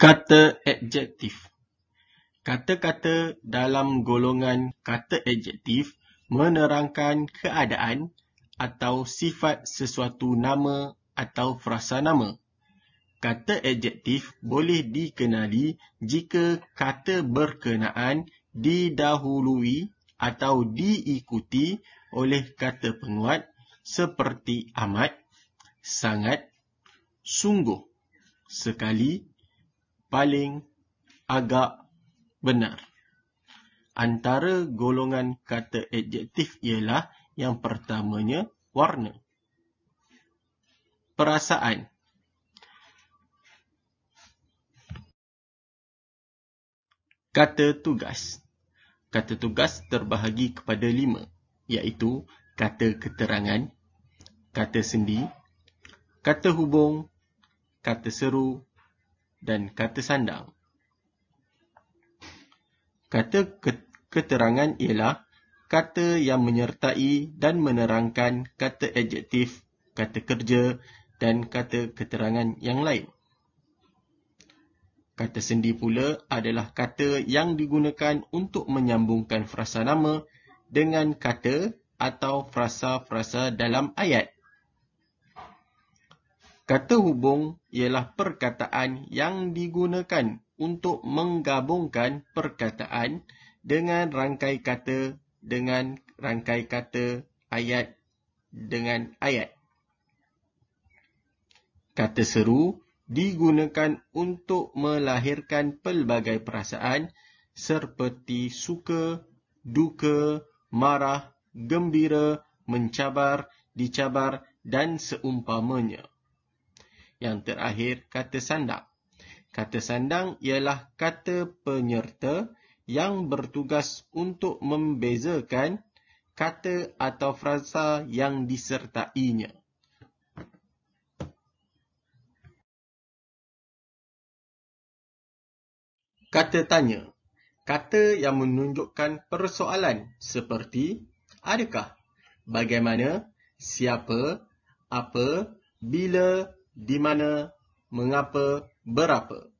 kata adjektif. Kata-kata dalam golongan kata adjektif menerangkan keadaan atau sifat sesuatu nama atau frasa nama. Kata adjektif boleh dikenali jika kata berkenaan didahului atau diikuti oleh kata penguat seperti amat, sangat, sungguh, sekali, sekali, paling agak benar. Antara golongan kata adjektif ialah yang pertamanya warna. Perasaan. Kata tugas. Kata tugas terbahagi kepada lima, iaitu kata keterangan, kata sendi, kata hubung, kata seru, dan kata sandang. Kata keterangan ialah kata yang menyertai dan menerangkan kata adjektif, kata kerja dan kata keterangan yang lain. Kata sendi pula adalah kata yang digunakan untuk menyambungkan frasa nama dengan kata atau frasa-frasa dalam ayat. Kata hubung ialah perkataan yang digunakan untuk menggabungkan perkataan dengan rangkai kata dengan rangkai kata ayat dengan ayat. Kata seru digunakan untuk melahirkan pelbagai perasaan seperti suka, duka, marah, gembira, mencabar, dicabar dan seumpamanya. Yang terakhir, kata sandang. Kata sandang ialah kata penyerta yang bertugas untuk membezakan kata atau frasa yang disertainya. Kata tanya. Kata yang menunjukkan persoalan seperti adakah, bagaimana, siapa, apa, bila, di mana, mengapa, berapa.